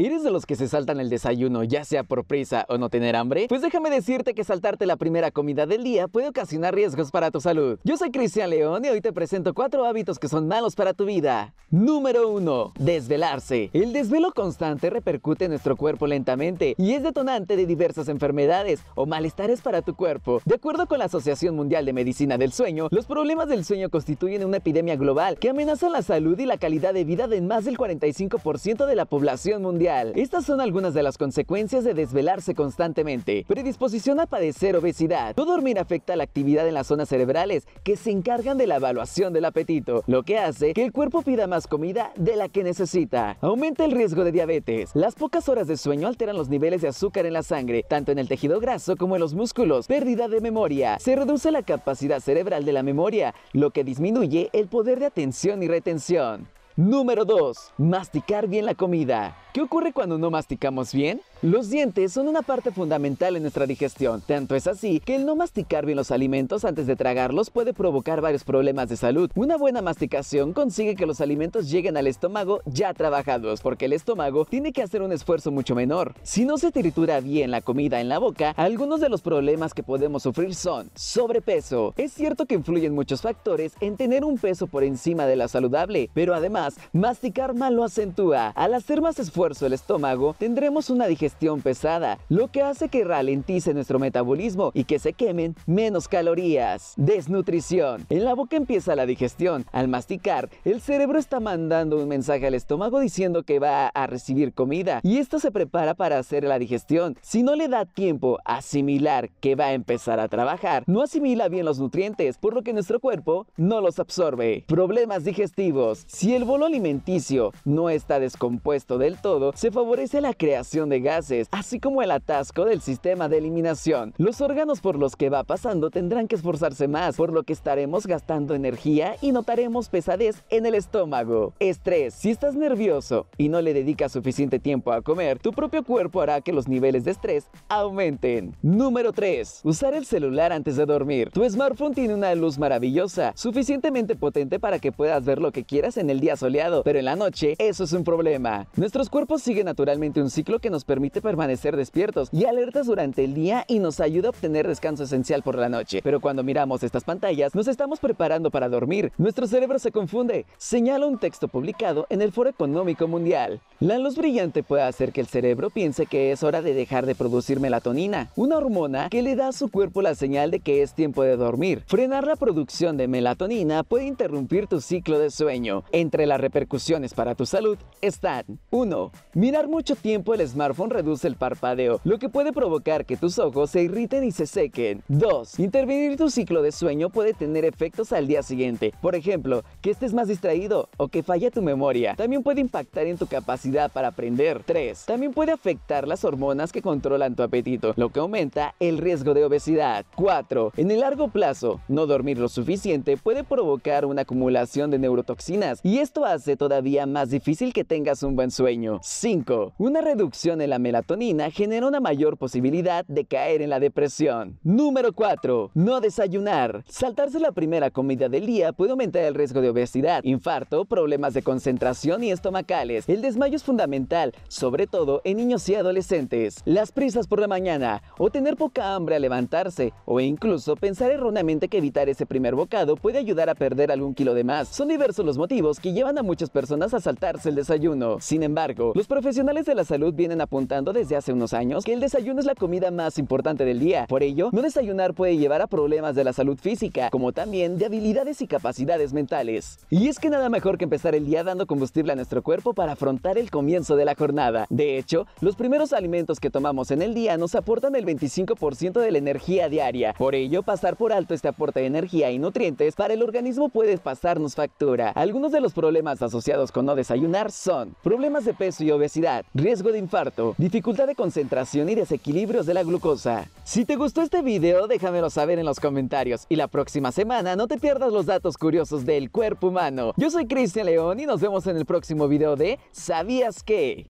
¿Eres de los que se saltan el desayuno ya sea por prisa o no tener hambre? Pues déjame decirte que saltarte la primera comida del día puede ocasionar riesgos para tu salud. Yo soy Cristian León y hoy te presento cuatro hábitos que son malos para tu vida. Número 1. Desvelarse. El desvelo constante repercute en nuestro cuerpo lentamente y es detonante de diversas enfermedades o malestares para tu cuerpo. De acuerdo con la Asociación Mundial de Medicina del Sueño, los problemas del sueño constituyen una epidemia global que amenaza la salud y la calidad de vida de más del 45% de la población mundial. Estas son algunas de las consecuencias de desvelarse constantemente. Predisposición a padecer obesidad. No dormir afecta la actividad en las zonas cerebrales que se encargan de la evaluación del apetito, lo que hace que el cuerpo pida más comida de la que necesita. Aumenta el riesgo de diabetes. Las pocas horas de sueño alteran los niveles de azúcar en la sangre, tanto en el tejido graso como en los músculos. Pérdida de memoria. Se reduce la capacidad cerebral de la memoria, lo que disminuye el poder de atención y retención. Número 2. Masticar bien la comida. ¿Qué ocurre cuando no masticamos bien? Los dientes son una parte fundamental en nuestra digestión, tanto es así que el no masticar bien los alimentos antes de tragarlos puede provocar varios problemas de salud. Una buena masticación consigue que los alimentos lleguen al estómago ya trabajados, porque el estómago tiene que hacer un esfuerzo mucho menor. Si no se tritura bien la comida en la boca, algunos de los problemas que podemos sufrir son sobrepeso. Es cierto que influyen muchos factores en tener un peso por encima de la saludable, pero además, masticar mal lo acentúa. Al hacer más esfuerzo el estómago, tendremos una digestión pesada, lo que hace que ralentice nuestro metabolismo y que se quemen menos calorías. Desnutrición. En la boca empieza la digestión. Al masticar, el cerebro está mandando un mensaje al estómago diciendo que va a recibir comida y esto se prepara para hacer la digestión. Si no le da tiempo a asimilar que va a empezar a trabajar, no asimila bien los nutrientes, por lo que nuestro cuerpo no los absorbe. Problemas digestivos. Si el bolo alimenticio no está descompuesto del todo, se favorece la creación de gases así como el atasco del sistema de eliminación. Los órganos por los que va pasando tendrán que esforzarse más, por lo que estaremos gastando energía y notaremos pesadez en el estómago. Estrés. Si estás nervioso y no le dedicas suficiente tiempo a comer, tu propio cuerpo hará que los niveles de estrés aumenten. Número 3. Usar el celular antes de dormir. Tu smartphone tiene una luz maravillosa, suficientemente potente para que puedas ver lo que quieras en el día soleado, pero en la noche eso es un problema. Nuestros cuerpos siguen naturalmente un ciclo que nos permite permite permanecer despiertos y alertas durante el día y nos ayuda a obtener descanso esencial por la noche. Pero cuando miramos estas pantallas, nos estamos preparando para dormir. Nuestro cerebro se confunde. Señala un texto publicado en el Foro Económico Mundial. La luz brillante puede hacer que el cerebro piense que es hora de dejar de producir melatonina, una hormona que le da a su cuerpo la señal de que es tiempo de dormir. Frenar la producción de melatonina puede interrumpir tu ciclo de sueño. Entre las repercusiones para tu salud están 1. Mirar mucho tiempo el smartphone reduce el parpadeo, lo que puede provocar que tus ojos se irriten y se sequen. 2. Intervenir tu ciclo de sueño puede tener efectos al día siguiente. Por ejemplo, que estés más distraído o que falla tu memoria. También puede impactar en tu capacidad para aprender. 3. También puede afectar las hormonas que controlan tu apetito, lo que aumenta el riesgo de obesidad. 4. En el largo plazo, no dormir lo suficiente puede provocar una acumulación de neurotoxinas y esto hace todavía más difícil que tengas un buen sueño. 5. Una reducción en la melatonina genera una mayor posibilidad de caer en la depresión. Número 4. No desayunar. Saltarse la primera comida del día puede aumentar el riesgo de obesidad, infarto, problemas de concentración y estomacales. El desmayo es fundamental, sobre todo en niños y adolescentes. Las prisas por la mañana o tener poca hambre al levantarse o incluso pensar erróneamente que evitar ese primer bocado puede ayudar a perder algún kilo de más. Son diversos los motivos que llevan a muchas personas a saltarse el desayuno. Sin embargo, los profesionales de la salud vienen apuntando desde hace unos años que el desayuno es la comida más importante del día. Por ello, no desayunar puede llevar a problemas de la salud física, como también de habilidades y capacidades mentales. Y es que nada mejor que empezar el día dando combustible a nuestro cuerpo para afrontar el comienzo de la jornada. De hecho, los primeros alimentos que tomamos en el día nos aportan el 25% de la energía diaria. Por ello, pasar por alto este aporte de energía y nutrientes para el organismo puede pasarnos factura. Algunos de los problemas asociados con no desayunar son problemas de peso y obesidad, riesgo de infarto, dificultad de concentración y desequilibrios de la glucosa. Si te gustó este video, déjamelo saber en los comentarios y la próxima semana no te pierdas los datos curiosos del cuerpo humano. Yo soy Cristian León y nos vemos en el próximo video de ¿Sabías qué?